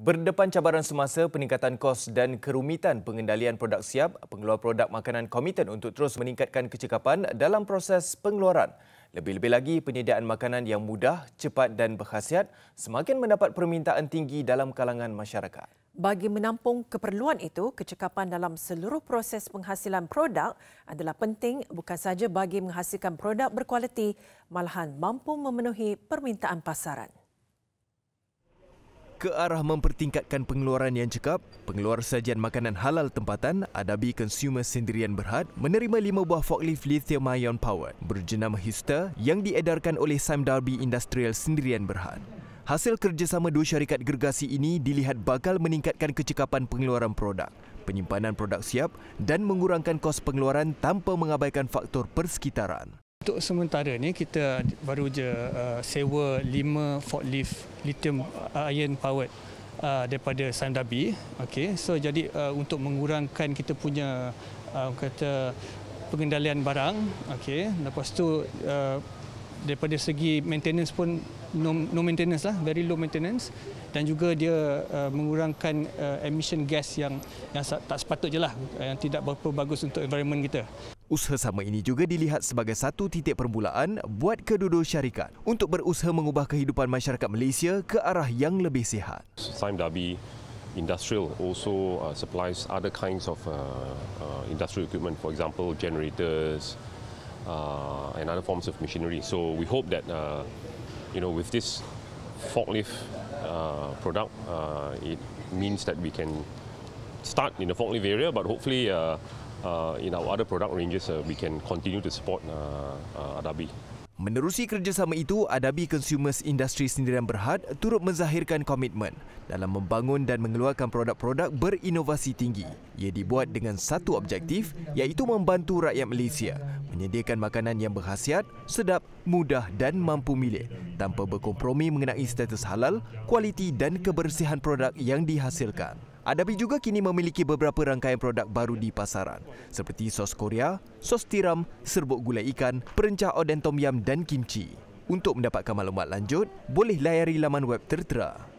Berdepan cabaran semasa peningkatan kos dan kerumitan pengendalian produk siap, pengeluar produk makanan komited untuk terus meningkatkan kecekapan dalam proses pengeluaran. Lebih-lebih lagi, penyediaan makanan yang mudah, cepat dan berkhasiat semakin mendapat permintaan tinggi dalam kalangan masyarakat. Bagi menampung keperluan itu, kecekapan dalam seluruh proses penghasilan produk adalah penting bukan sahaja bagi menghasilkan produk berkualiti, malahan mampu memenuhi permintaan pasaran ke arah mempertingkatkan pengeluaran yang cekap, pengeluar sajian makanan halal tempatan Adabi Consumer Sendirian Berhad menerima lima buah forklift lithium ion powered berjenama Hista yang diedarkan oleh Sam Darby Industrial Sendirian Berhad. Hasil kerjasama dua syarikat gergasi ini dilihat bakal meningkatkan kecekapan pengeluaran produk, penyimpanan produk siap dan mengurangkan kos pengeluaran tanpa mengabaikan faktor persekitaran. Untuk sementara ni kita baru je uh, sewa 5 forklift lithium uh, iron powered uh, daripada Sandabi. Okey. So jadi uh, untuk mengurangkan kita punya uh, kata pengendalian barang, okey. Lepas tu uh, daripada segi maintenance pun no, no maintenance lah, very low maintenance dan juga dia uh, mengurangkan uh, emission gas yang yang tak sepatutnya lah, yang tidak berapa bagus untuk environment kita. Usaha sama ini juga dilihat sebagai satu titik permulaan buat kedua-dua syarikat untuk berusaha mengubah kehidupan masyarakat Malaysia ke arah yang lebih sihat. Sime Dabi Industrial also uh, supplies other kinds of uh, uh, industrial equipment, for example, generators and other forms of machinery. So we hope that you know with this forklift product, it means that we can start in the Falkland area, but hopefully uh, uh, in our other product ranges, uh, we can continue to support uh, uh, Adabi. Menerusi kerjasama itu, Adabi Consumers Industry Sendirian Berhad turut menzahirkan komitmen dalam membangun dan mengeluarkan produk-produk berinovasi tinggi. Ia dibuat dengan satu objektif iaitu membantu rakyat Malaysia menyediakan makanan yang berkhasiat, sedap, mudah dan mampu milik tanpa berkompromi mengenai status halal, kualiti dan kebersihan produk yang dihasilkan. Adabi juga kini memiliki beberapa rangkaian produk baru di pasaran seperti sos Korea, sos tiram, serbuk gulai ikan, perencah odentom yam dan kimchi. Untuk mendapatkan maklumat lanjut, boleh layari laman web tertera.